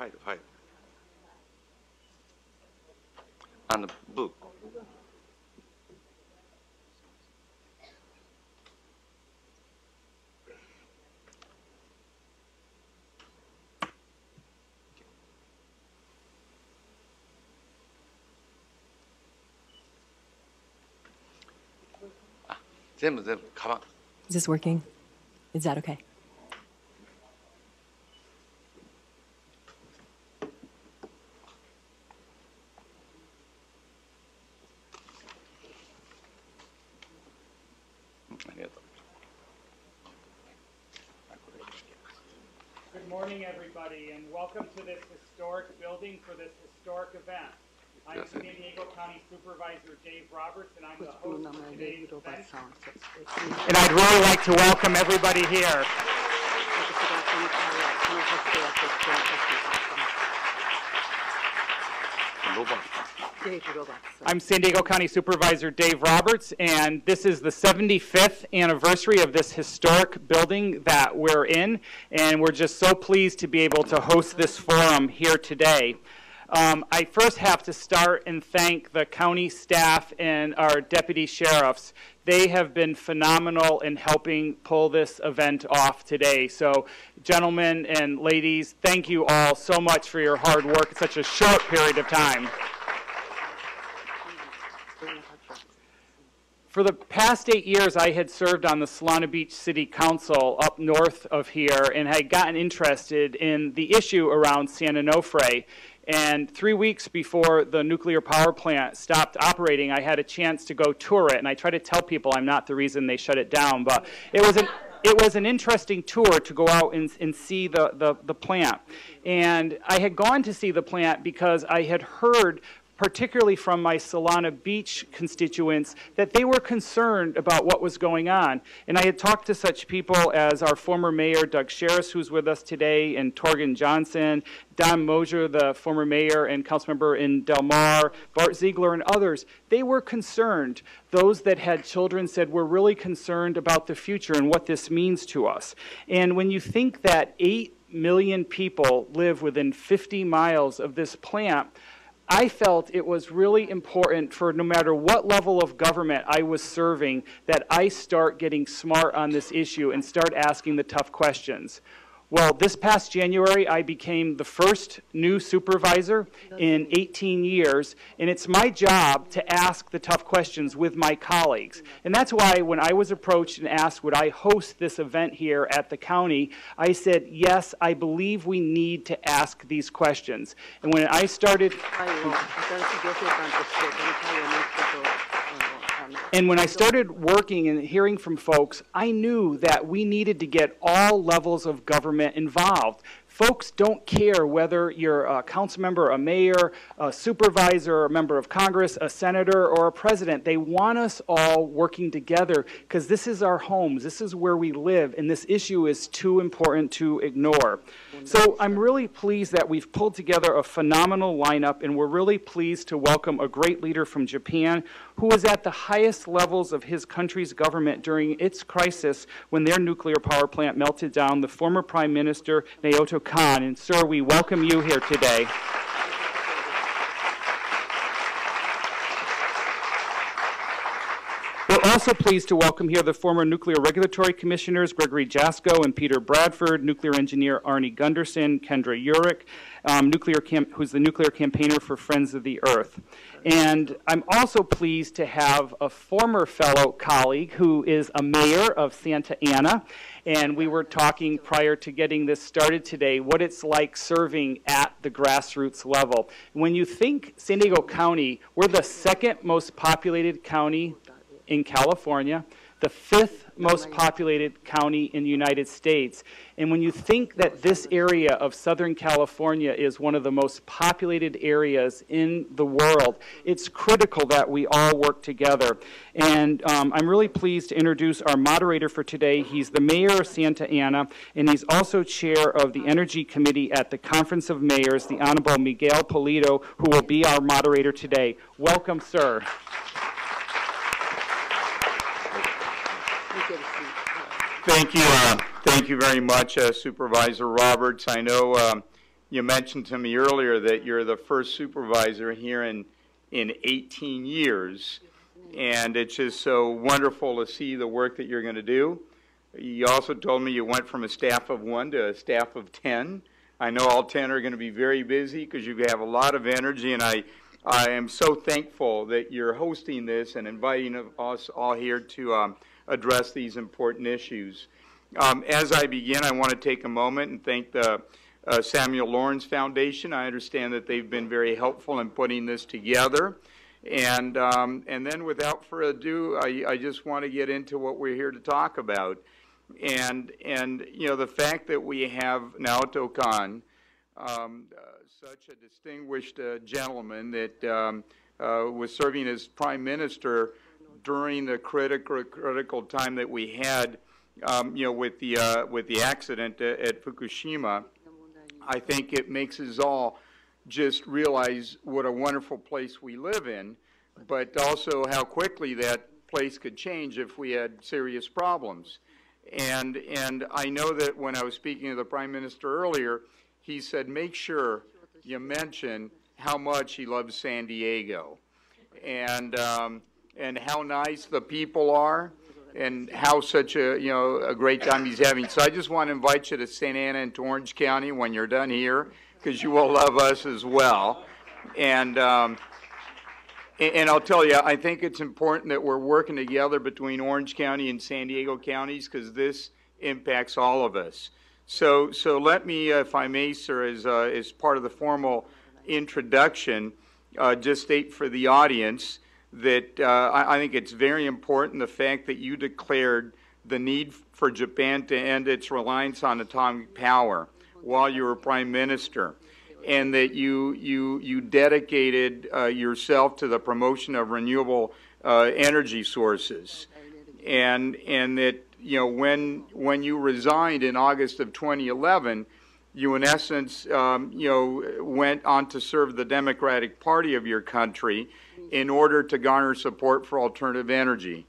はいはい and book ah, Is this working? Is that okay? And I'd really like to welcome everybody here. I'm San Diego County Supervisor Dave Roberts, and this is the 75th anniversary of this historic building that we're in, and we're just so pleased to be able to host this forum here today. Um, I first have to start and thank the county staff and our deputy sheriffs. They have been phenomenal in helping pull this event off today. So, gentlemen and ladies, thank you all so much for your hard work in such a short period of time. For the past eight years, I had served on the Solana Beach City Council up north of here and had gotten interested in the issue around San Onofre. And three weeks before the nuclear power plant stopped operating, I had a chance to go tour it. And I try to tell people I'm not the reason they shut it down, but it was an it was an interesting tour to go out and, and see the, the, the, plant. And I had gone to see the plant because I had heard particularly from my Solana Beach constituents, that they were concerned about what was going on. And I had talked to such people as our former mayor, Doug Sherris, who's with us today, and Torgan Johnson, Don Mosier, the former mayor and council member in Del Mar, Bart Ziegler, and others. They were concerned. Those that had children said, We're really concerned about the future and what this means to us. And when you think that 8 million people live within 50 miles of this plant, I felt it was really important for no matter what level of government I was serving that I start getting smart on this issue and start asking the tough questions. Well, this past January, I became the first new supervisor in 18 years, and it's my job to ask the tough questions with my colleagues. And that's why when I was approached and asked, would I host this event here at the county, I said, yes, I believe we need to ask these questions. And when I started... And when I started working and hearing from folks, I knew that we needed to get all levels of government involved folks don't care whether you're a council member, a mayor, a supervisor, a member of Congress, a senator, or a president. They want us all working together because this is our homes, this is where we live, and this issue is too important to ignore. So I'm really pleased that we've pulled together a phenomenal lineup, and we're really pleased to welcome a great leader from Japan who was at the highest levels of his country's government during its crisis when their nuclear power plant melted down, the former Prime Minister Naoto Khan. And, sir, we welcome you here today. We're also pleased to welcome here the former Nuclear Regulatory Commissioners Gregory Jasko and Peter Bradford, Nuclear Engineer Arnie Gunderson, Kendra Yurick, um, nuclear who's the nuclear campaigner for Friends of the Earth. And I'm also pleased to have a former fellow colleague who is a mayor of Santa Ana. And we were talking prior to getting this started today what it's like serving at the grassroots level. When you think San Diego County, we're the second most populated county in California, the fifth most populated county in the United States. And when you think that this area of Southern California is one of the most populated areas in the world, it's critical that we all work together. And um, I'm really pleased to introduce our moderator for today. He's the mayor of Santa Ana, and he's also chair of the Energy Committee at the Conference of Mayors, the Honorable Miguel Polito, who will be our moderator today. Welcome, sir. Thank you. Uh, thank you very much, uh, Supervisor Roberts. I know um, you mentioned to me earlier that you're the first supervisor here in, in 18 years, and it's just so wonderful to see the work that you're going to do. You also told me you went from a staff of one to a staff of 10. I know all 10 are going to be very busy because you have a lot of energy, and I, I am so thankful that you're hosting this and inviting us all here to um, – address these important issues. Um, as I begin, I want to take a moment and thank the uh, Samuel Lawrence Foundation. I understand that they've been very helpful in putting this together. And, um, and then without further ado, I, I just want to get into what we're here to talk about. And, and you know, the fact that we have Naoto Tokan, um, uh, such a distinguished uh, gentleman that um, uh, was serving as prime minister during the critical critical time that we had, um, you know, with the uh, with the accident at, at Fukushima, I think it makes us all just realize what a wonderful place we live in, but also how quickly that place could change if we had serious problems. And and I know that when I was speaking to the prime minister earlier, he said, make sure you mention how much he loves San Diego. And um, and how nice the people are and how such a you know a great time he's having. So I just want to invite you to St. Anna and to Orange County when you're done here, because you will love us as well. And um, and I'll tell you, I think it's important that we're working together between Orange County and San Diego counties because this impacts all of us. So so let me, uh, if I may, sir, as uh, as part of the formal introduction, uh, just state for the audience that uh, I, I, think it's very important the fact that you declared the need for Japan to end its reliance on atomic power while you were prime minister, and that you you you dedicated uh, yourself to the promotion of renewable uh, energy sources, and and that you know when when you resigned in August of 2011 you in essence, um, you know, went on to serve the Democratic Party of your country in order to garner support for alternative energy.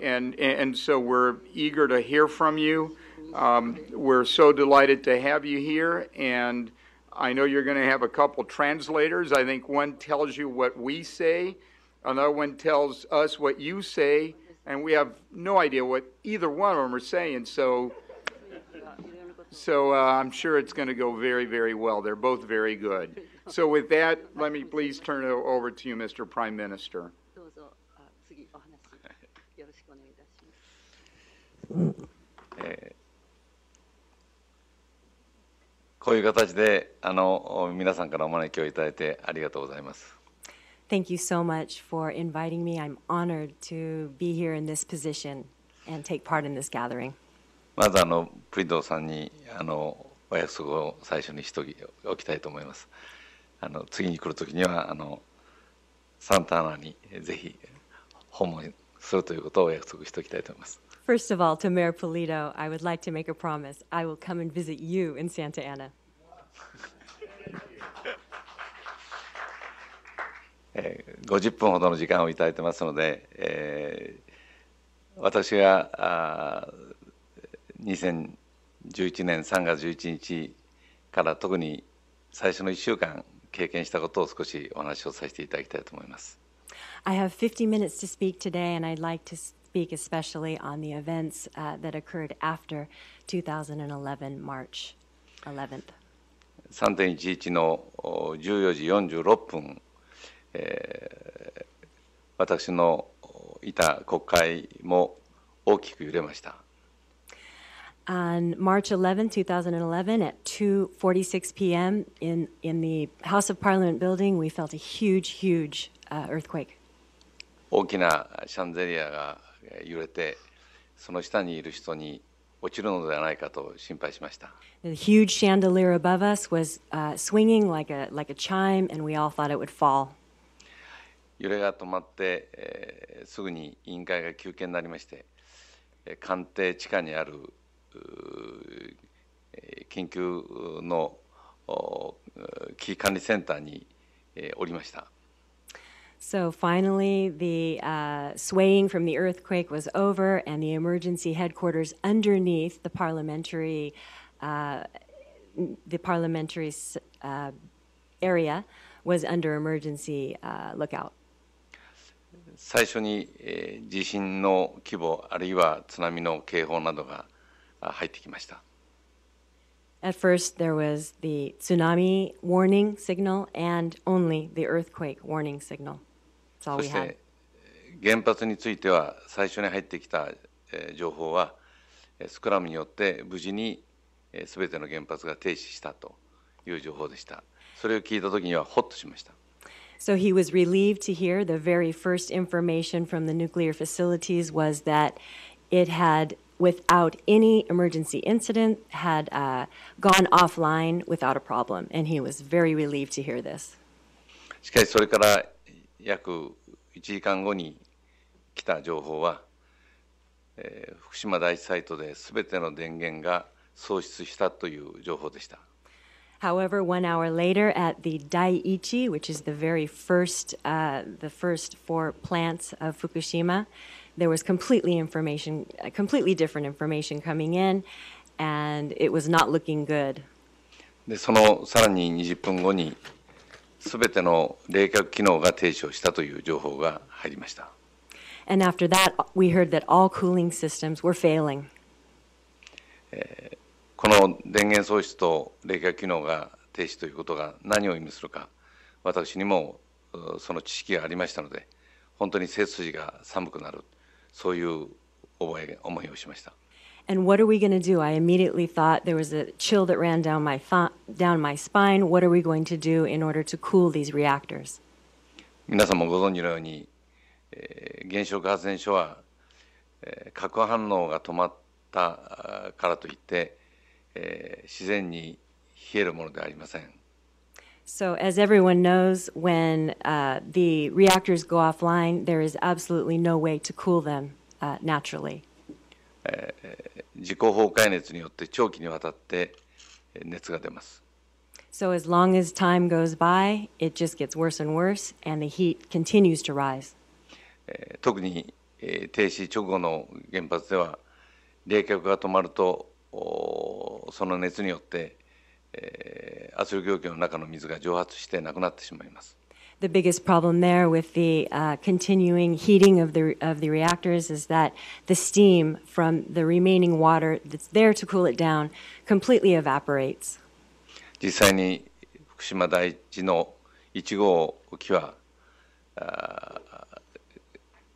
And, and so we're eager to hear from you. Um, we're so delighted to have you here. And I know you're going to have a couple translators. I think one tells you what we say, another one tells us what you say, and we have no idea what either one of them are saying. So, so uh, I'm sure it's going to go very, very well. They're both very good. So with that, let me please turn it over to you, Mr. Prime Minister. どうぞあ次お話よろしくお願いいたします。こういう形であの皆さんからお招きをいただいてありがとうございます。Thank you so much for inviting me. I'm honored to be here in this position and take part in this gathering. まずあのプリドーさんにあのお約束を最初にしておきおきたいと思います。あの次に来る時にはあのサンタアナにぜひ訪問するということを約束しておきたいと思います。First of all, to Mayor Polito, I would like to make a promise. I will come and visit you in Santa Ana. 50分ほどの時間をいただいてますので、えー、私があ2011年3月11日から特に最初の1週間経験したことを少しお話をさせていただきたいと思います。I have 50 minutes to speak today, and I'd like to speak especially on the events、uh, that occurred after 2011 March 11th. 3.11の14時46分、えー、私のいた国会も大きく揺れました。on March 11, 2011, at 2:46 p.m. in in the House of Parliament building, we felt a huge, huge uh, earthquake. 大きなシャンゼリアが揺れて、その下にいる人に落ちるのではないかと心配しました。The huge chandelier above us was、uh, swinging like a like a chime, and we all thought it would fall. 揺れが止まって、えー、すぐに委員会が休憩になりまして、官邸地下にある研究の危機管理センターにおりました。So finally, the uh, swaying from the earthquake was over, and the emergency headquarters underneath the parliamentary, uh, the parliamentary uh, area was under emergency lookout. 最初に地震の規模あるいは津波の警報などが入ってきました。At first, there was the tsunami warning signal and only the earthquake warning signal. 原発については最初に入ってきた情報はスクラムによって無事に全ての原発が停止したという情報でした。それを聞いた時にはホッとしました。So he was relieved to hear the very first information from the nuclear facilities was that it had without any emergency incident, had uh, gone offline without a problem, and he was very relieved to hear this. しかしそれから約1時間後に来た情報は、えー、福島第一サイトで全ての電源が喪失したという情報でした。However, one hour later at the Daiichi, which is the very first, uh, the first four plants of Fukushima, there was completely information, completely different information coming in, and it was not looking good. でそのさらに20分後にすべての冷却機能が停止をしたという情報が入りました。And after that, we heard that all cooling systems were failing. この電源喪失と冷却機能が停止ということが何を意味するか、私にもその知識がありましたので、本当に背筋が寒くなるそういう覚え思いをしました。And what are we going to do? I immediately thought there was a chill that ran down my, down my spine. What are we going to do in order to cool these reactors? 皆さんもご存知のように、えー、原子力発電所は、えー、核反応が止まったからといって、えー、自然に冷えるものではありません。So as everyone knows, when uh, the reactors go offline, there is absolutely no way to cool them uh, naturally. So as long as time goes by, it just gets worse and worse, and the heat continues to rise. えー特にえー停止直後の原発では冷却が止まるとおーその熱によってえー、圧力容器の中の水が蒸発してなくなってしまいます。The biggest problem there with the uh, continuing heating of the, of the reactors is that the steam from the remaining water that's there to cool it down completely evaporates. 実際に福島第一の1号機は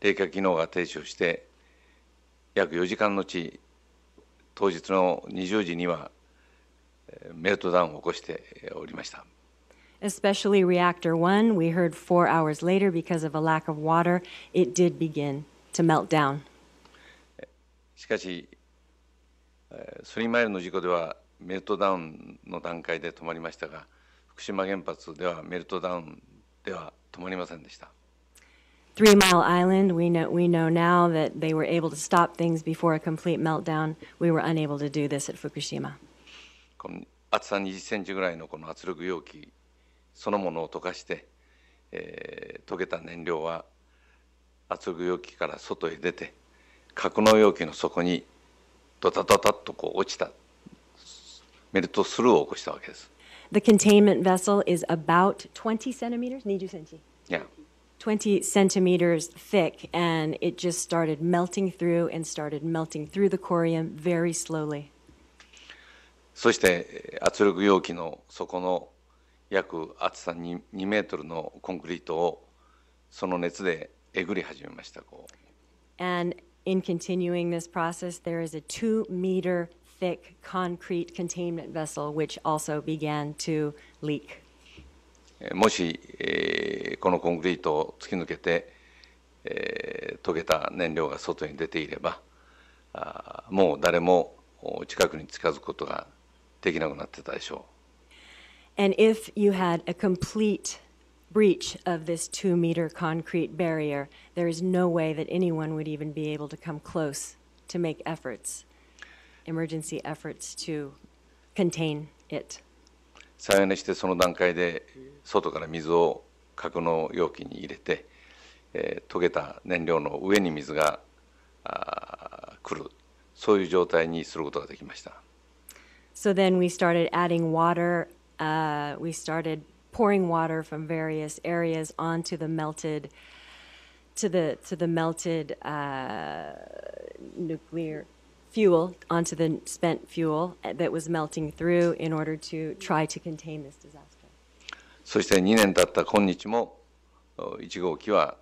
冷却機能が停止をして約4時間のうち当日の20時にはメルトダウンを起こしておりました。Especially reactor 1, we heard four hours later because of a lack of water, it did begin to melt down. しかし、スリーマイルの事故ではメルトダウンの段階で止まりましたが、福島原発ではメルトダウンでは止まりませんでした。Three Mile Island, we know, we know now that they were able to stop things before a complete meltdown. We were unable to do this at Fukushima. この厚さ20センチぐらいのこの圧力容器そのものを溶かして、えー、溶けた燃料は圧力容器から外へ出て格納容器の底にドタドタっとこう落ちたメルトスルーを起こしたわけです。The containment vessel is about 20 centimeters, 20 centimeters. Yeah. 20 centimeters thick, and it just started melting through and started melting through the corium very slowly. そして圧力容器の底の約厚さ 2, 2メートルのコンクリートをその熱でえぐり始めました。こう And in continuing this process, there is a two meter thick concrete containment vessel which also began to leak. もし、えー、このコンクリートを突き抜けて、えー、溶けた燃料が外に出ていればあもう誰も近くに近づくことができなくなってたでしょう。And if you had a complete breach of this two meter concrete barrier, there is no way that anyone would even be able to come close to make efforts, emergency efforts to contain it. 再現してその段階で外から水を格納容器に入れて、えー、溶けた燃料の上に水があ来るそういう状態にすることができました。So then we started adding water. Uh, we started pouring water from various areas onto the melted to the to the melted uh, nuclear fuel onto the spent fuel that was melting through in order to try to contain this disaster. そして2年経った今日も1号機は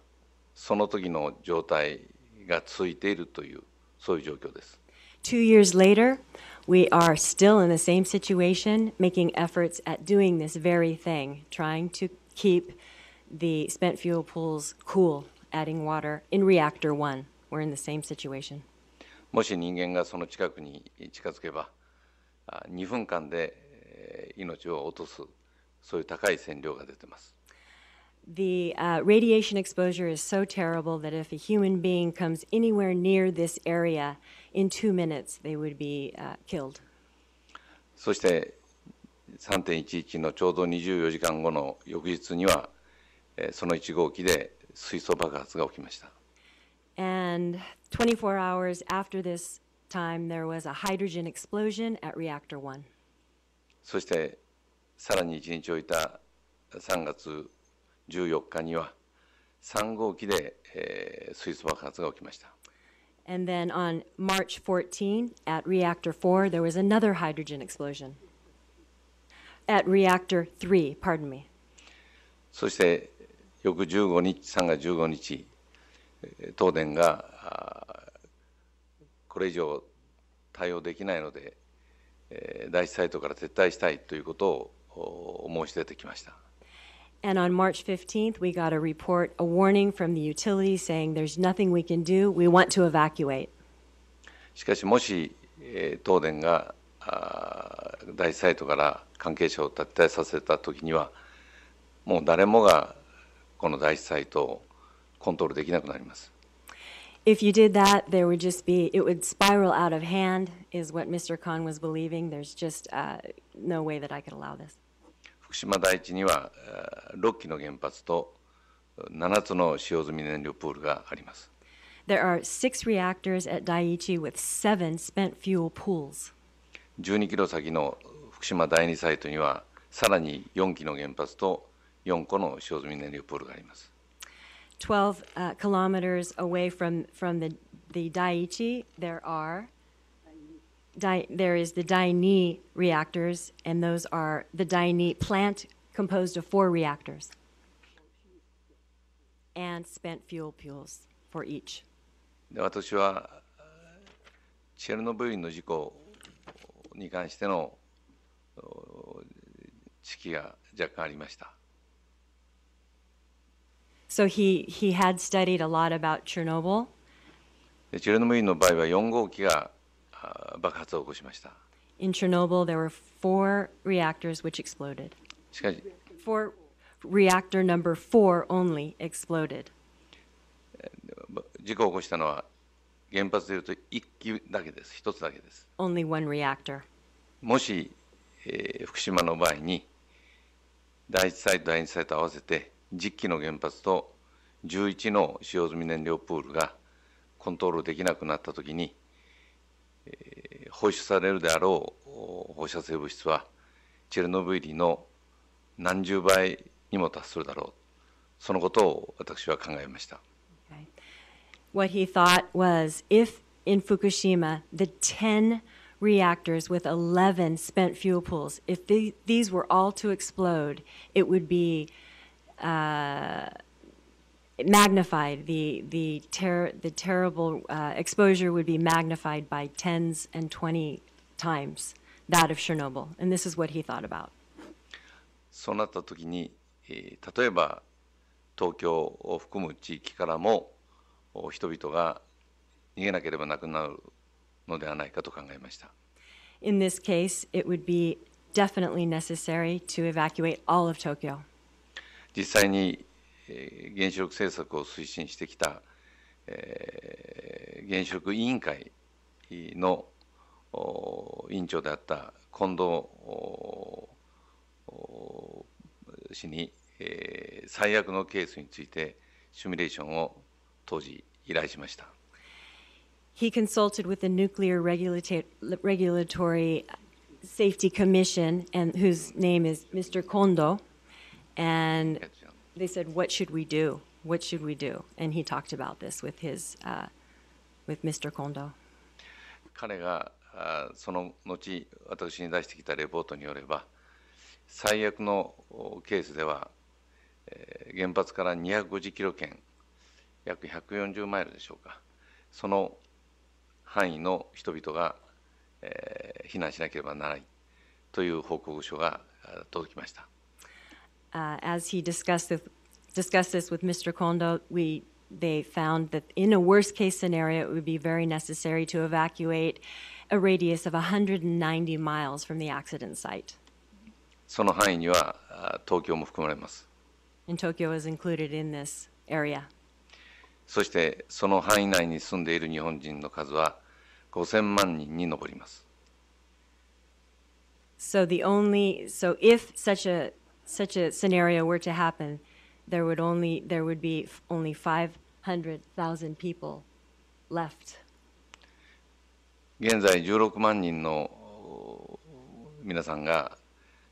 その時の状態が続いているというそういう状況です。Two years later we are still in the same situation, making efforts at doing this very thing, trying to keep the spent fuel pools cool, adding water in reactor one. We're in the same situation. もし人間がその近くに近づけば、2分間で命を落とす、そういう高い線量が出てます。The uh, radiation exposure is so terrible that if a human being comes anywhere near this area, in two minutes they would be、uh, killed. そして3.11のちょうど24時間後の翌日には、えー、その1号機で水素爆発が起きました。And 24 hours after this time, there was a hydrogen explosion at Reactor 1. そしてさらに1日置いた3月14日には3号機で、えー、水素爆発が起きました。And then on March 14 at reactor 4, there was another hydrogen explosion. At reactor 3, pardon me. そして翌15日、3月15日、東電がこれ以上対応できないので、第一サイトから撤退したいということを申し出てきました。And on March 15th, we got a report, a warning from the utility saying there's nothing we can do. We want to evacuate. しかしもし、えー、東電があ大サイトから関係者を撤退させた時にはもう誰もがこの大サイトをコントロールできなくなります。If you did that, there would just be, it would spiral out of hand, is what Mr. Khan was believing. There's just uh, no way that I could allow this. 福島第一には6基の原発と7つの使用済み燃料プールがあります。There are six reactors at Daiichi with seven spent fuel pools. 12キロ先の福島第二サイトにはさらに4基の原発と4個の使用済み燃料プールがあります。12 uh, kilometers away from, from the, the Daiichi, there are di- there is the Daini reactors, and those are the Daini plant composed of four reactors and spent fuel fuels for each. で私はチェルノブイリの事故に関しての知識が若干ありました。So he, he had studied a lot about Chernobyl. チェルノブイリの場合は4号機が爆発を起こしました。かし、four r e o n l y exploded. 事故を起こしたのは原発でいうと一機だけです、一つだけです。もし、えー、福島の場合に第一サイト、第二サイト合わせて10機の原発と11の使用済み燃料プールがコントロールできなくなったときに、放出されるであろう放射性物質はチェルノブイリの何十倍にも達するだろうそのことを私は考えました。r i What he thought was if in Fukushima the 10 reactors with 11 spent fuel pools, if the, these were all to explode, it would be uh, magnified. The the ter- the terrible uh, exposure would be magnified by tens and twenty times that of Chernobyl, and this is what he thought about. In this case, it would be definitely necessary to evacuate all of Tokyo. 実際に原子力政策を推進してきた、えー、原子力委員会の委員長であった近藤氏に、えー、最悪のケースについてシミュレーションを当時依頼しました。He consulted with the Nuclear Regulatory Safety Commission, and whose name is Mr. Kondo. And they said, What should we do? What should we do? And he talked about this with, his, uh, with Mr. Kondo. 彼がその後私に出してきたレポートによれば最悪のケースでは原発から250キロ圏約140マイルでしょうかその範囲の人々が避難しなければならないという報告書が届きました。Uh, as he discussed this, discussed this with Mr. Kondo, we they found that in a worst case scenario, it would be very necessary to evacuate a radius of 190 miles from the accident site. その範囲にはあ東京も含まれます。And Tokyo is included in this area. そしてその範囲内に住んでいる日本人の数は5000万人に上ります。So the only so if such a such a scenario were to happen, there would only there would be only five hundred thousand people left. 現在16万人の皆さんが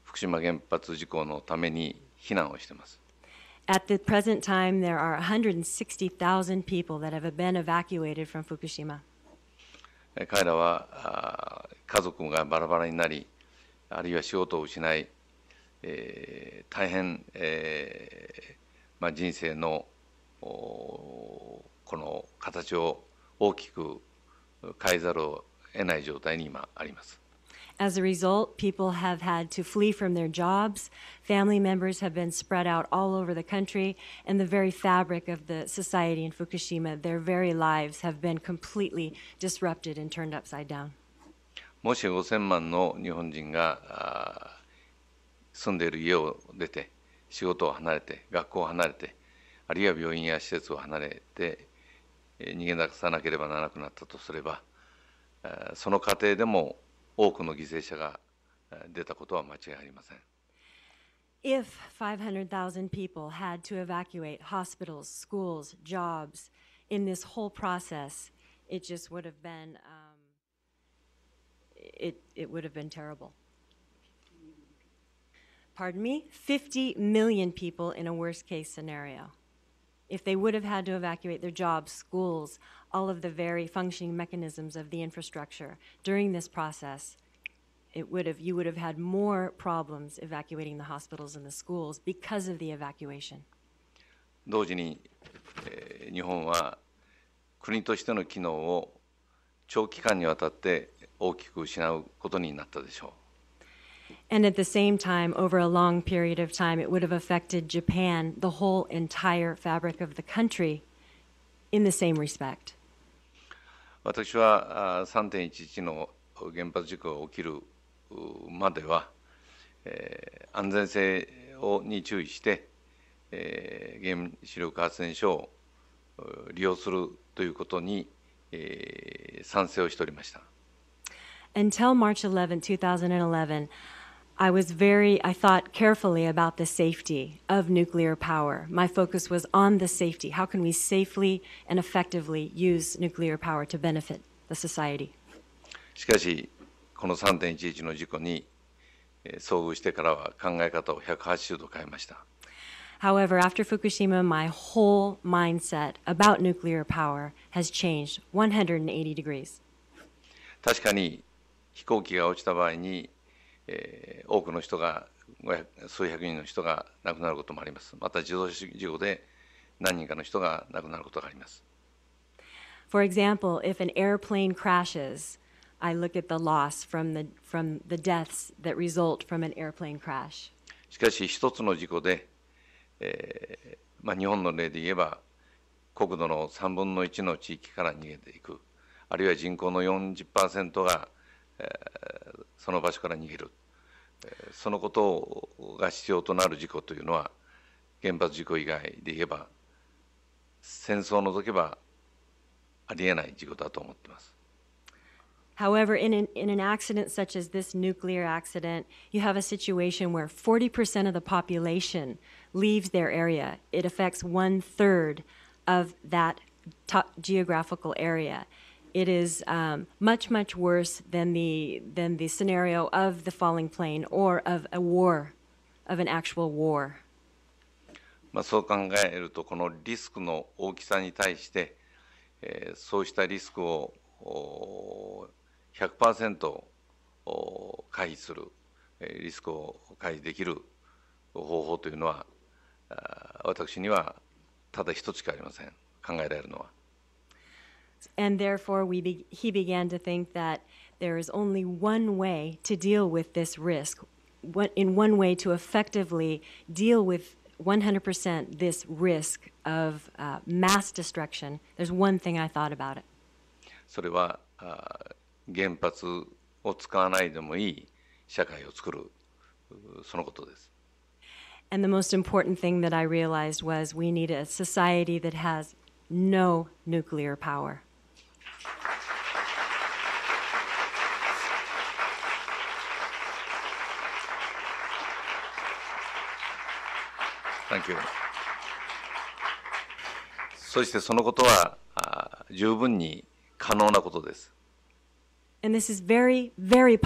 福島原発事故のために避難をしています。At the present time, there are 160,000 people that have been evacuated from Fukushima. 彼らは家族がバラバラになり、あるいは仕事を失い、えー、大変、えーまあ、人生のこの形を大きく変えざるを得ない状態に今あります。As a result, people have had to flee from their jobs, family members have been spread out all over the country, and the very fabric of the society in Fukushima, their very lives have been completely disrupted and turned upside down. もし5000万の日本人が住んでいる家を出て仕事を離れて学校を離れてあるいは病院や施設を離れて逃げ出さなければならなくなったとすればその過程でも多くの犠牲者が出たことは間違いありません。If 500,000 people had to evacuate hospitals, schools, jobs in this whole process, it just would have been, um, it, it would have been terrible. pardon me, 50 million people in a worst case scenario. If they would have had to evacuate their jobs, schools, all of the very functioning mechanisms of the infrastructure during this process, it would have, you would have had more problems evacuating the hospitals and the schools because of the evacuation. 同時に、えー、日本は国としての機能を長期間にわたって大きく失うことになったでしょう。and at the same time, over a long period of time, it would have affected Japan, the whole entire fabric of the country, in the same respect. 私は3.11の原発事故が起きるまでは、えー、安全性をに注意して、えー、原子力発電所を利用するということに、えー、賛成をしておりました。Until March 11, 2011, I was very, I thought carefully about the safety of nuclear power. My focus was on the safety. How can we safely and effectively use nuclear power to benefit the society? しかしこの180度変えました however after Fukushima, my whole mindset about nuclear power has changed 180 degrees. 確かに飛行機が落ちた場合にえー、多くの人が数百人の人が亡くなることもありますまた自動車事故で何人かの人が亡くなることがあります For example, if an airplane crashes, I look at the loss from the, from the deaths that result from an airplane crash. しかし一つの事故で、えーまあ、日本の例で言えば国土の3分の1の地域から逃げていくあるいは人口の40%がその場所から逃げるそのことが必要となる事故というのは原発事故以外で言えば戦争を除けばありえない事故だと思っています。However, in an, in an accident such as this nuclear accident, you have a situation where 40% of the population leaves their area. It affects one third of that geographical area. it is um, much, much worse than the, than the scenario of the falling plane or of a war, of an actual war. まあそう考えると、このリスクの大きさに対して、えー、そうしたリスクを100%回避する、リスクを回避できる方法というのは、私にはただ一つしかありません、考えられるのは。And therefore, we be- he began to think that there is only one way to deal with this risk, what, in one way to effectively deal with 100% this risk of uh, mass destruction. There's one thing I thought about it. それは原発を使わないでもいい社会を作るそのことです。And the most important thing that I realized was we need a society that has no nuclear power. そしてそのことは十分に可能なことです。Very, very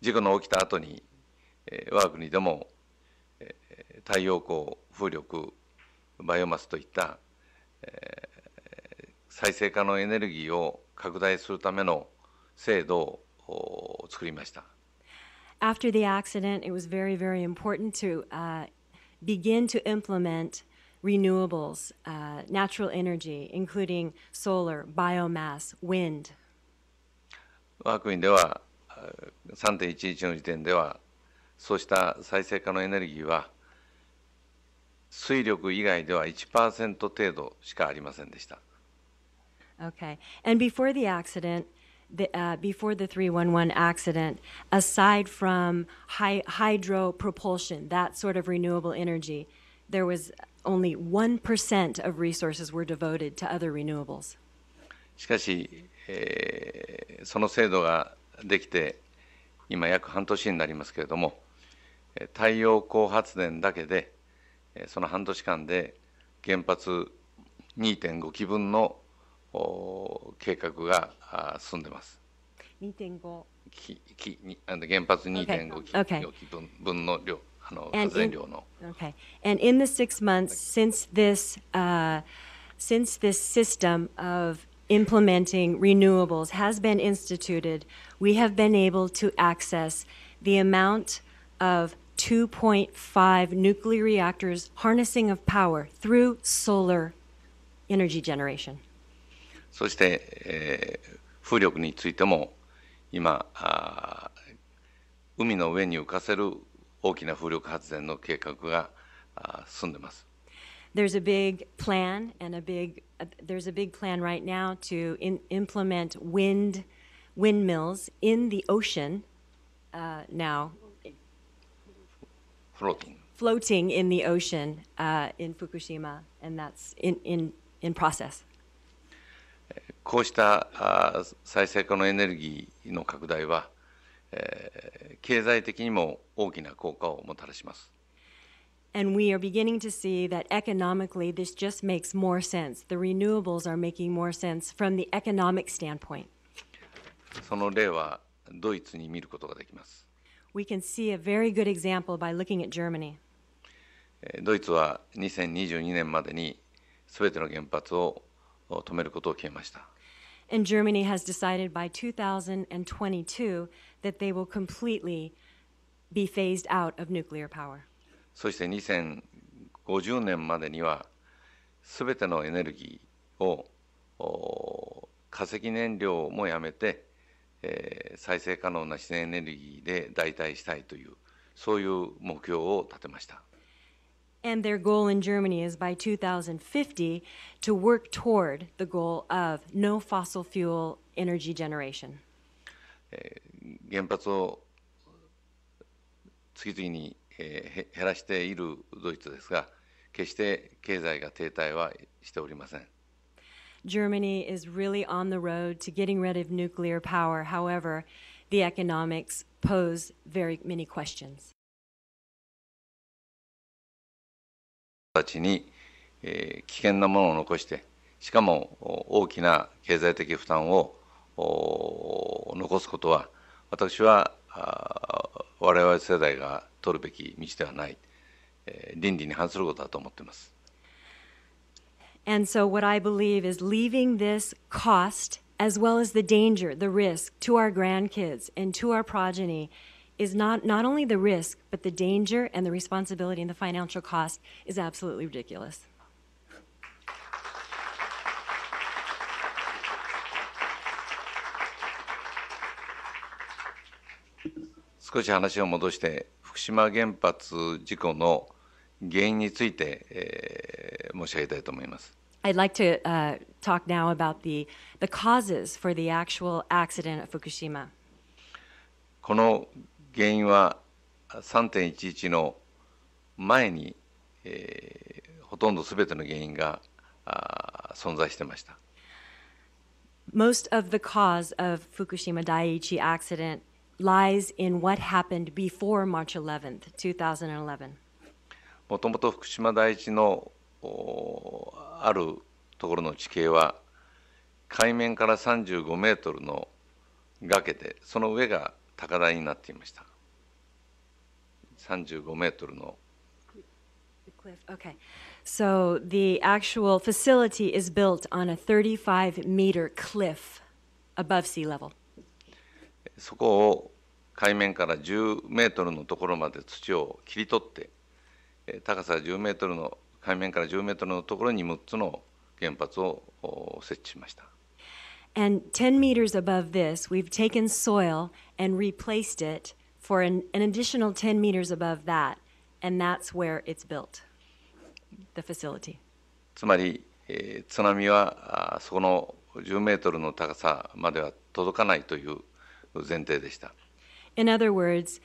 事故の起きた後に、我が国でも太陽光、風力、バイオマスといった再生可能エネルギーを拡大するための制度を作りました。After the accident, it was very, very important to、uh, begin to implement renewables, uh, natural energy, including solar, biomass, wind. 我が国では3.11の時点ではそうした再生可能エネルギーは水力以外では1%程度しかありませんでした。Okay. And before the accident, the, uh, before the 311 accident, aside from hy- hydro propulsion, that sort of renewable energy, there was only 1% of resources were devoted to other renewables. しかし、えー、その制度ができて今約半年になりますけれども太陽光発電だけでその半年間で原発2.5基分の計画か進んてます25ききにあの原発 okay. okay. And in the six months since this、uh, since this system of implementing renewables has been instituted, we have been able to access the amount of 2.5 nuclear reactors harnessing of power through solar energy generation. そして、えー、風力についても今あ海の上に浮かせる大きな風力発電の計画が進んでます。There's a big plan and a big there's a big plan right now to in, implement wind windmills in the ocean uh, now. Floating. Floating in the ocean uh, in Fukushima, and that's in in in process. こうした再生可能エネルギーの拡大は、えー、経済的にも大きな効果をもたらします。And we are beginning to see that economically this just makes more sense. The renewables are making more sense from the economic standpoint. その例はドイツに見ることができます。We can see a very good example by looking at Germany. ドイツは2022年までにすべての原発を止めることを決めました。And Germany has decided by 2022 that they will completely be phased out of nuclear power. そして2050年までにはすべてのエネルギーを化石燃料もやめて、えー、再生可能な自然エネルギーで代替したいというそういう目標を立てました。And their goal in Germany is by 2050 to work toward the goal of no fossil fuel energy generation. Eh, 原発を次々に減らしているドイツですが、決して経済が停滞はしておりません。Germany is really on the road to getting rid of nuclear power. However, the economics pose very many questions. たちに、えー、危険なものを残してしかも大きな経済的負担を残すことは私は我々世代が取るべき道ではない、えー、倫理に反することだと思っています。And so, what I believe is leaving this cost, as well as the danger, the risk, to our grandkids and to our progeny is not not only the risk, but the danger and the responsibility and the financial cost is absolutely ridiculous. i would like to uh, talk now about the, the causes for the actual accident at Fukushima. この原因は3.11の前に、えー、ほとんど全ての原因が存在してました。Most of the cause of Fukushima Daiichi accident lies in what happened before March 11th, 2011. もともと福島第一のあるところの地形は海面から35メートルの崖でその上が高台になっていました35メートルの Okay. So the actual facility is built on a 35 meter cliff above sea level. そこを海面から10メートルのところまで土を切り取って高さ10メートルの海面から10メートルのところに6つの原発を設置しました。And 10 meters above this, we've taken soil and replaced it for an, an additional 10 meters above that. And that's where it's built, the facility. Eh, ah, In other words,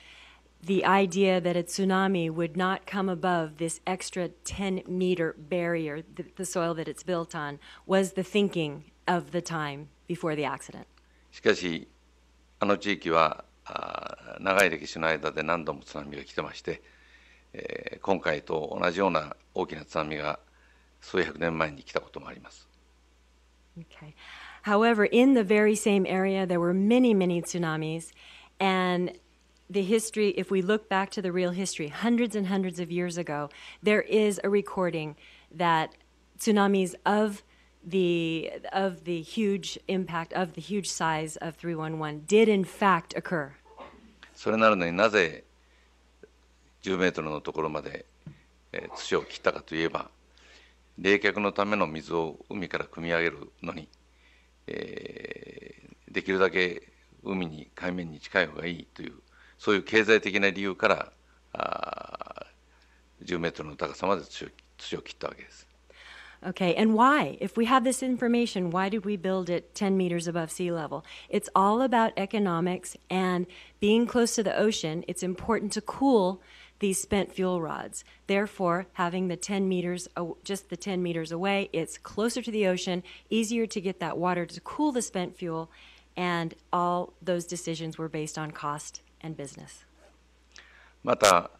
the idea that a tsunami would not come above this extra 10 meter barrier, the, the soil that it's built on, was the thinking of the time. before the accident. しかし、あの地域はあ長い歴史の間で何度も津波が来てまして、え今回と同じような大きな津波が数百年前に来たこともあります。Okay. However, in the very same area, there were many, many tsunamis, and the history, if we look back to the real history, hundreds and hundreds of years ago, there is a recording that tsunamis of the of the huge impact of the huge size of 311 did in fact occur. それなのになぜ10メートルのところまで、えー、土を切ったかといえば冷却のための水を海から汲み上げるのに、えー、できるだけ海に海面に近い方がいいというそういう経済的な理由からあ10メートルの高さまで土を土を切ったわけです。Okay, and why? If we have this information, why did we build it 10 meters above sea level? It's all about economics and being close to the ocean, it's important to cool these spent fuel rods. Therefore, having the 10 meters, just the 10 meters away, it's closer to the ocean, easier to get that water to cool the spent fuel, and all those decisions were based on cost and business. また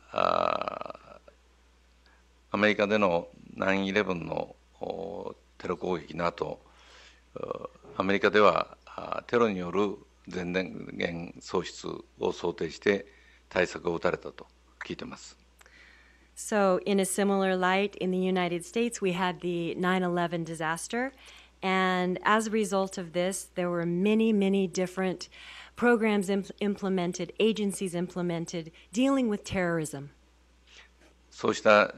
アメリカての9テロ攻撃などアメリカではテロによる全電源喪失を想定して対策を打たれたと聞いています。So, in a similar light, in the United States, we had the 9 11 disaster. And as a result of this, there were many, many different programs imp implemented, agencies implemented, dealing with terrorism. そうした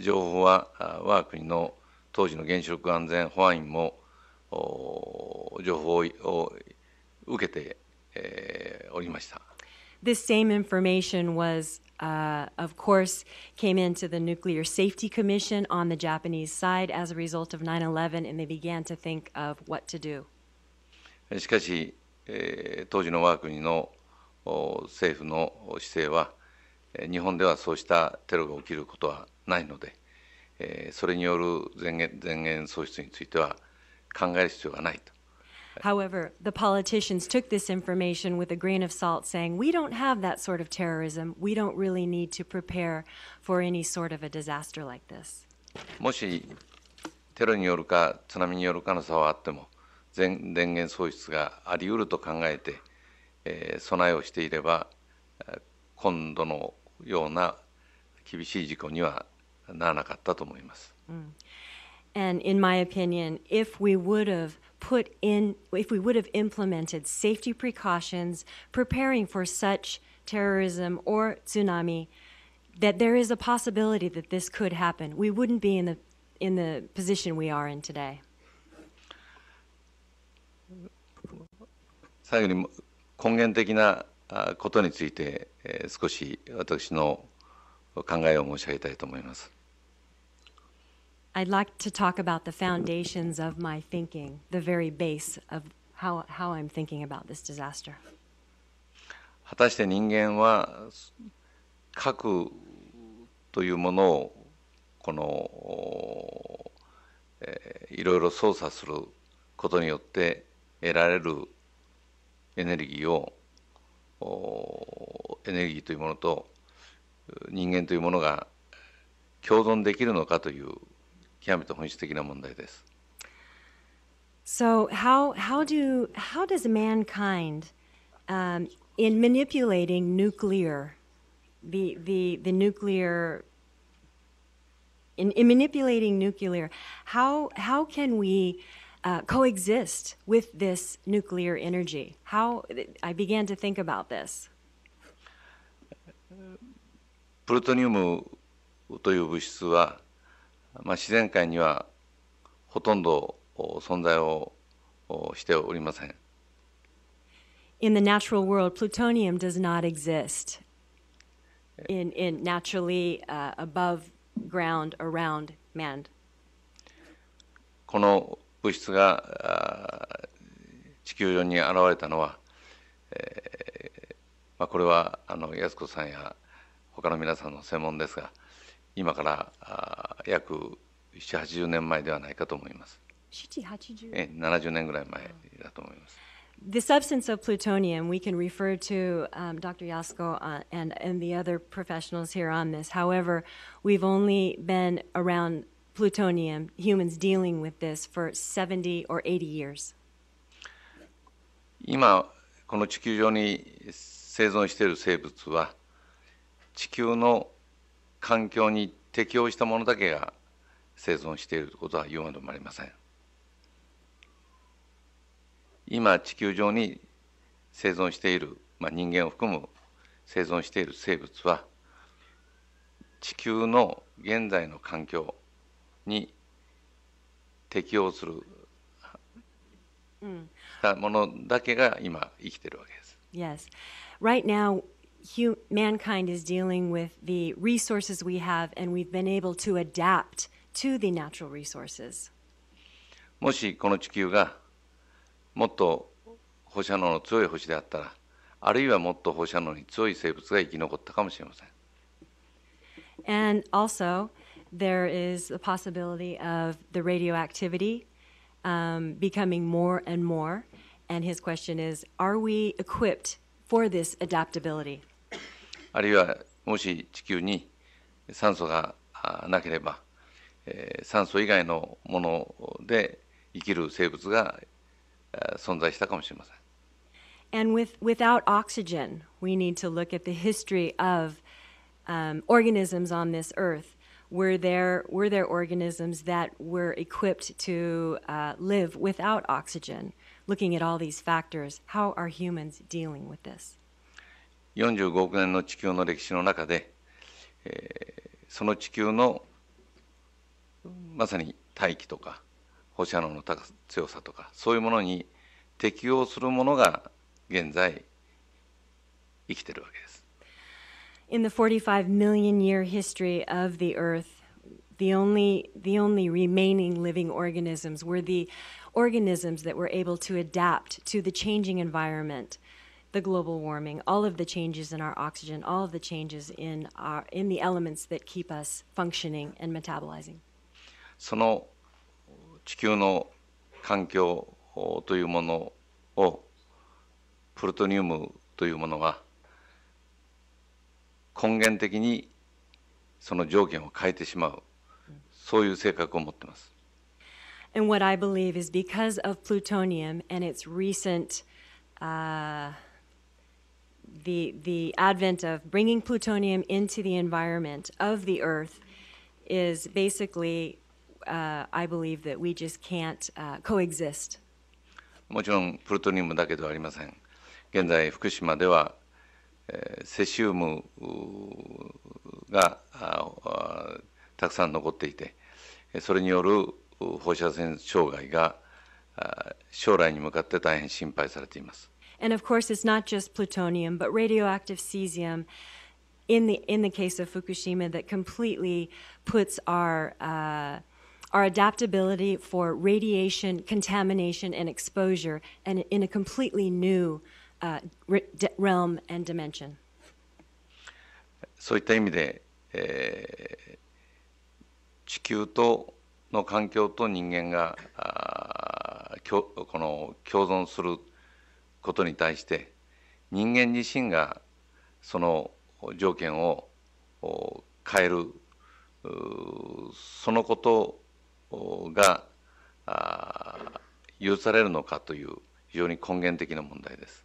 情報は我が国の当時の原子力安全保安院も情報を受けて、えー、おりました。This same information was, uh, of course, came into the Nuclear Safety Commission on the Japanese side as a result of 9 11, and they began to think of what to do. しかし、えー、当時の我が国の政府の姿勢は、日本ではそうしたテロが起きることはないので、えー、それによる前言前言創出については考える必要がないと。However, the politicians took this information with a grain of salt, saying, We don't have that sort of terrorism. We don't really need to prepare for any sort of a disaster like this. もしテロによるか津波によるかの差はあっても全電源喪失があり得ると考えて、えー、備えをしていれば今度のような厳しい事故にはならなかったと思います。And in my opinion, if we would have put in, if we would have implemented safety precautions preparing for such terrorism or tsunami, that there is a possibility that this could happen, we wouldn't be in the, in the position we are in today. 最後に根源的なことについて少し私の考えを申し上げたいと思います。I'd like to talk about the foundations of my thinking, the very base of how, how I'm thinking about this disaster. 果たして人間は核というものをこの、えー、いろいろ操作することによって得られるエネルギーをエネルギーというものと人間というものが共存できるのかという極めて本質的な問題です。So how how do how does mankind um, in manipulating nuclear the the the nuclear in, in manipulating nuclear how how can we uh, coexist with this nuclear energy? How I began to think about this. プルトニウムという物質は、まあ、自然界にはほとんど存在をしておりません。In the natural world, plutonium does not exist in, in naturally、uh, above ground, around man. この物質が地球上に現れたのは、えーまあ、これはあの安子さんや他の皆さんの専門ですが今から約780年前ではないかと思います。70年ぐらい前だと思います。The substance of plutonium, we can refer to um, Dr. Yasko uh, and, and the other professionals here on this. However, we've only been around plutonium, humans dealing with this, for 70 or 80 years. 今、この地球上に生存している生物は、地球の環境に適応したものだけが生存していることは言うまでもありません今地球上に生存している、まあ、人間を含む生存している生物は地球の現在の環境に適応する、したものだけが今生きてるわけです。Yes. Right now, mankind is dealing with the resources we have, and we've been able to adapt to the natural resources. もしこの地球がもっと放射能の強い星であったら、あるいはもっと放射能に強い生物が生き残ったかもしれません。And also, there is the possibility of the radioactivity um, becoming more and more. And his question is Are we equipped for this adaptability? あるいはもし地球に酸素がなければ、えー、酸素以外のもので生きる生物が存在したかもしれません。And with, without oxygen, we need to look at the history of um, organisms on this earth. Were there, were there organisms that were equipped to uh, live without oxygen? Looking at all these factors, how are humans dealing with this? 45億年の地球の歴史の中で、えー、その地球のまさに大気とか放射能の高強さとかそういうものに適応するものが現在生きてるわけです。In the 45 million year history of the Earth, the only, the only remaining living organisms were the organisms that were able to adapt to the changing environment. the global warming, all of the changes in our oxygen, all of the changes in, our, in the elements that keep us functioning and metabolizing. その地球の環境というものをプルトニウムというものが根源的にその条件を変えてしまうそういう性格を持っています。And what I believe is because of plutonium and its recent、uh, the, the advent of bringing plutonium into the environment of the Earth is basically, uh, I believe, that we just can't uh, coexist. もちろんプルトニウムだけではありません。現在、福島では、えー、セシウムがたくさん残っていて、それによる放射線障害が将来に向かって大変心配されています。And of course, it's not just plutonium, but radioactive cesium in the, in the case of Fukushima that completely puts our, uh, our adaptability for radiation, contamination, and exposure and in a completely new uh, realm and dimension. そういった意味で、えー、地球との環境と人間があこの共存することに対して人間自身がその条件を変えるそのことが許されるのかという非常に根源的な問題です。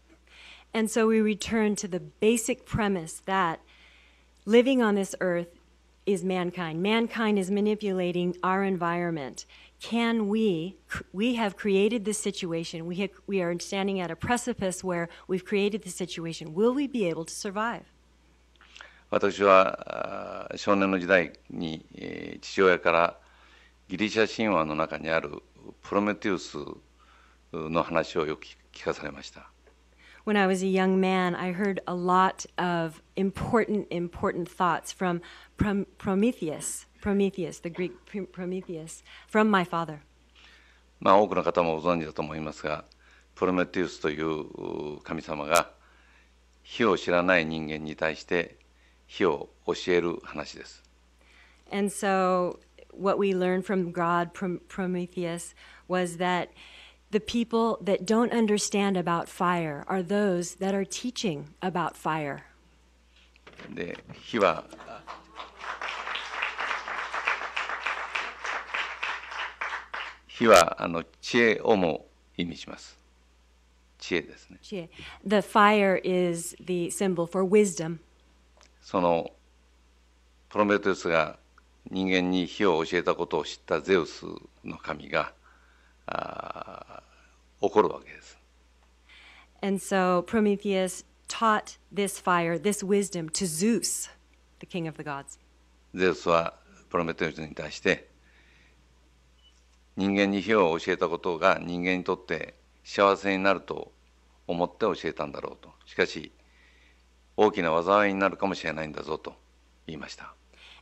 And so we return to the basic premise that living on this earth is mankind. Mankind is manipulating our environment. can we we have created this situation we have, we are standing at a precipice where we've created the situation will we be able to survive 私は少年の時代に父親からギリシャ神話の中にあるプロメテウスの話をよく聞かされました。When I was a young man, I heard a lot of important, important thoughts from Prometheus. Prometheus, the Greek Prometheus, from my father. まあ、多くの方もご存知だと思いますが、プロメテウスという神様が火を知らない人間に対して火を教える話です。And so, what we learned from God, Prometheus, was that the people that don't understand about fire are those that are teaching about fire. で火は火はあの知恵をも意味します。知恵ですね。知恵。The fire is the symbol for wisdom. そのプロメテウスが人間に火を教えたことを知ったゼウスの神があ怒るわけです。And so Prometheus taught this fire, this wisdom to Zeus, the king of the gods. ゼウスはプロメテウスに対して人間に火を教えたことが人間にとって幸せになると思って教えたんだろうとしかし大きな災いになるかもしれないんだぞと言いました。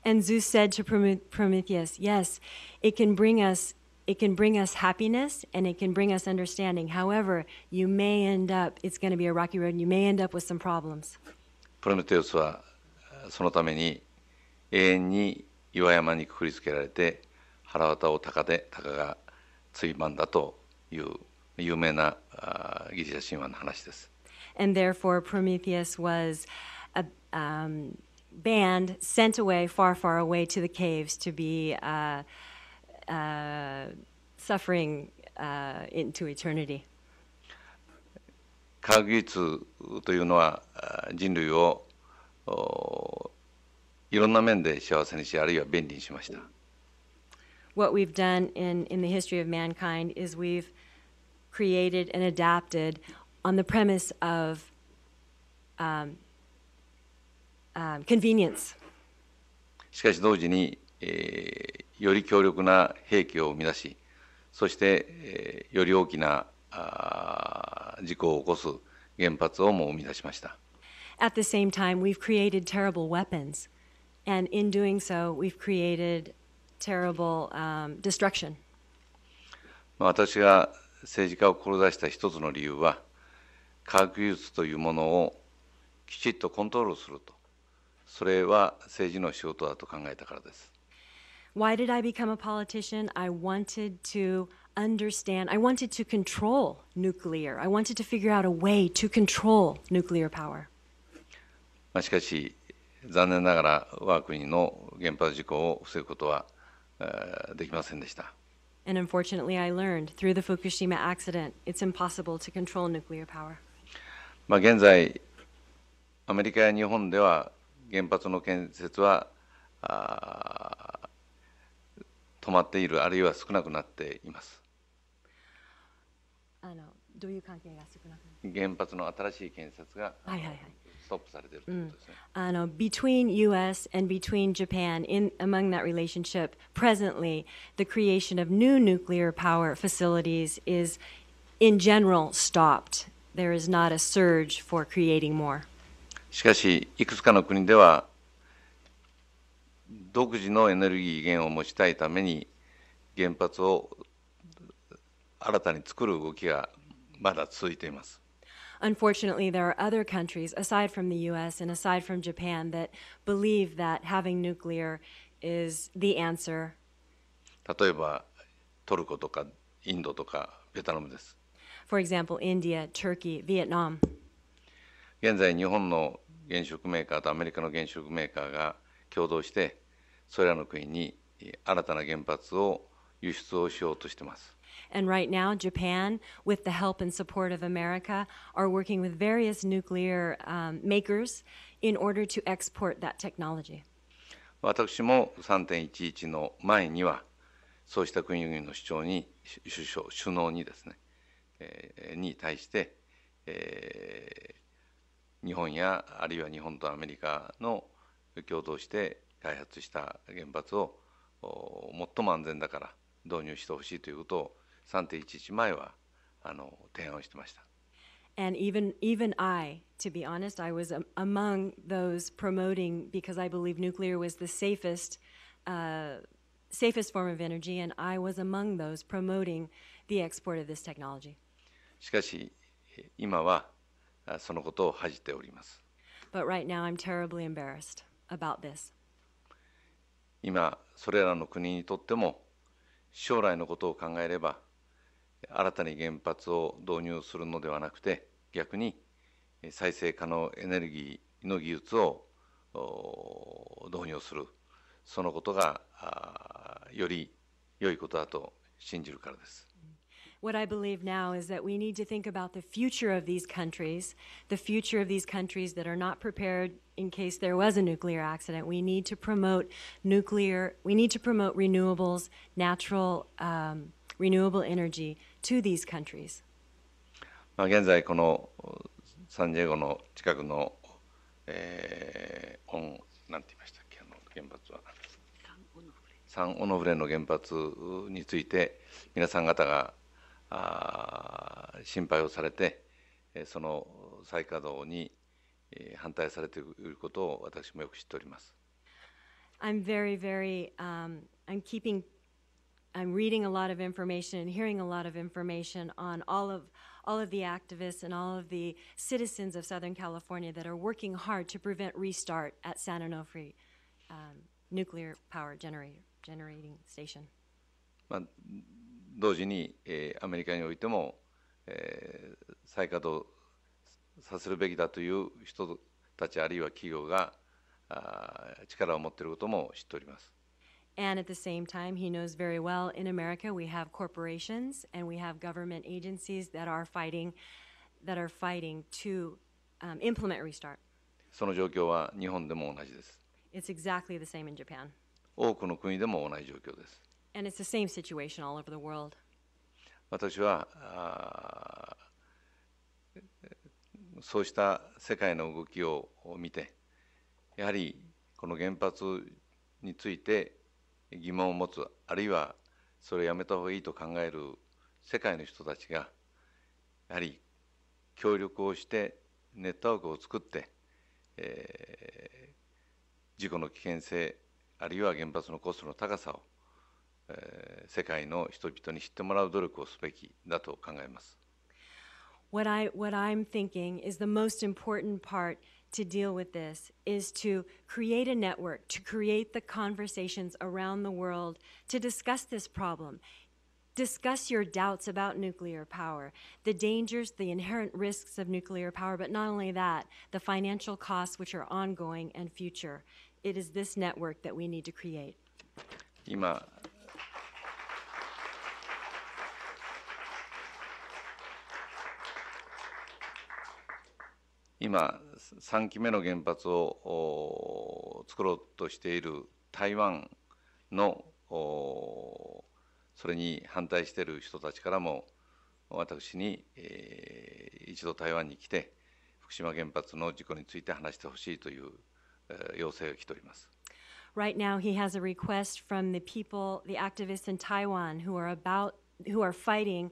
And Zeus said to Prometheus, Yes, it can bring us it can bring us happiness and it can bring us understanding. However, you may end up, it's going to be a rocky road, and you may end up with some problems. プロメテウスはそのために永遠に岩山にくくりつけられて腹渡を鷹で鷹がついばんだという有名なギリシャ神話の話です。And therefore Prometheus was a, um, banned, sent away far, far away to the caves to be uh, uh, suffering uh, into eternity. 科学技術というのは人類をいろんな面で幸せにしあるいは便利にしました。what we've done in, in the history of mankind is we've created and adapted on the premise of um, um, convenience. しかし同時に、えー、より強力な兵器を生み出し、そして、えー、より大きなあ事故を起こす原発をも生み出しました。At the same time, we've created terrible weapons, and in doing so, we've created terrible um, destruction. 私が政治家を志した一つの理由は、科学技術というものをきちっとコントロールすると、それは政治の仕事だと考えたからです。Why did I become a politician? I wanted to understand, I wanted to control nuclear. I wanted to figure out a way to control nuclear power. しかし、残念ながら我が国の原発事故を防ぐことはできませんでした。And unfortunately, I learned through the Fukushima accident, it's impossible to control nuclear power. まあ現在、アメリカや日本では原発の建設はあ止まっている、あるいは少なくなっています。あのどういう関係が少なくな原発の新しい建設が。はいはいはい。ストップされてるってことですね。あの between U.S. and between Japan in among that relationship presently the creation of new nuclear power facilities is in general stopped. There is not a surge for creating more. しかしいくつかの国では独自のエネルギー源を持ちたいために原発を新たに作る動きがまだ続いています。Unfortunately, there are other countries, aside from the US and aside from Japan, that believe that having nuclear is the answer. For example, India, Turkey, Vietnam. 現在、日本の原子力メーカーとアメリカの原子力メーカーが共同して、それらの国に新たな原発を輸出をしようとしています。And right now, Japan, with the help and support of America, are working with various nuclear um, makers in order to export that technology. 私も3.11の前には、そうした国々の主張に首相首脳にですね、えー、に対して、えー、日本やあるいは日本とアメリカの共同して開発した原発を最も安全だから導入してほしいということを3.11前はあの提案をしてました。And even, even I, to be honest, I was among those promoting because I believe nuclear was the safest, uh, safest form of energy, and I was among those promoting the export of this technology. しかし、今はそのことを恥じております。But right now I'm terribly embarrassed about this. 今、それらの国にとっても、将来のことを考えれば、新たに原発を導入するのではなくて逆に再生可能エネルギーの技術を導入するそのことがより良いことだと信じるからです。What I believe now is that we need to think about the future of these countries, the future of these countries that are not prepared in case there was a nuclear accident. We need to promote nuclear, we need to promote renewables, natural um, renewable energy to these countries. まあ現在このサンジィエゴの近くの、えー、オンなんて言いましたっけあの原発はサンオノフレの原発について皆さん方があ心配をされてその再稼働に反対されていることを私もよく知っております。I'm very, very, um, I'm keeping I'm reading a lot of information and hearing a lot of information on all of all of the activists and all of the citizens of Southern California that are working hard to prevent restart at San Onofre um, nuclear power generator generating station. まあ同時に、えー、アメリカにおいても、えー、再稼働させるべきだという人たちあるいは企業があ力を持っていることも知っております。And at the same time, he knows very well in America we have corporations and we have government agencies that are fighting, that are fighting to um, implement restart. その状況は日本でも同じです。It's exactly the same in Japan. 多くの国でも同じ状況です。And it's the same situation all over the world. 私はそうした世界の動きを見て、やはりこの原発について疑問を持つあるいはそれをやめた方がいいと考える世界の人たちがやはり協力をしてネットワークを作って、えー、事故の危険性あるいは原発のコストの高さを、えー、世界の人々に知ってもらう努力をすべきだと考えます。What I, what I'm thinking is the most important part to deal with this is to create a network, to create the conversations around the world to discuss this problem. Discuss your doubts about nuclear power, the dangers, the inherent risks of nuclear power, but not only that, the financial costs which are ongoing and future. It is this network that we need to create. 今今3期目の原発を作ろうとしている台湾のそれに反対している人たちからも私に、一度台湾に来て福島原発の事故について話してほしいという、要請が来ております。Right now, he has a request from the people, the activists in Taiwan who are about, who are fighting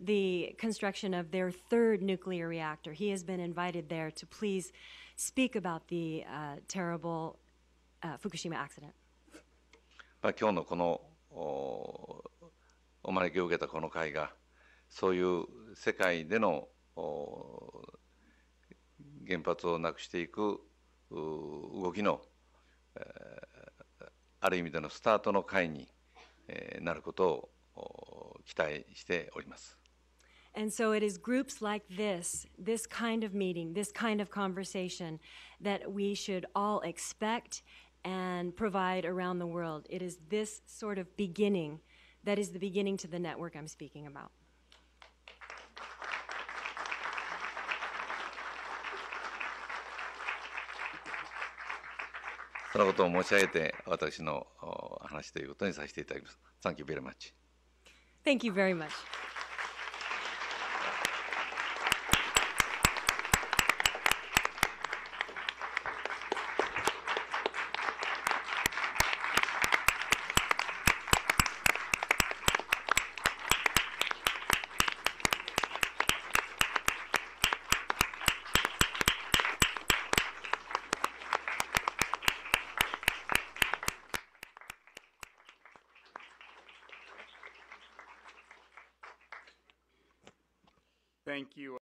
the construction of their third nuclear reactor. He has been invited there to please speak about the uh, terrible uh, Fukushima accident. まあ今日のこのおお招きを受けたこの会がそういう世界でのお原発をなくしていく動きの、えー、ある意味でのスタートの会に、えー、なることを期待しております。And so it is groups like this, this kind of meeting, this kind of conversation that we should all expect and provide around the world. It is this sort of beginning that is the beginning to the network I'm speaking about. そのことを申し上げて私の話ということにさせていただきます。Thank you very much. Thank you very much.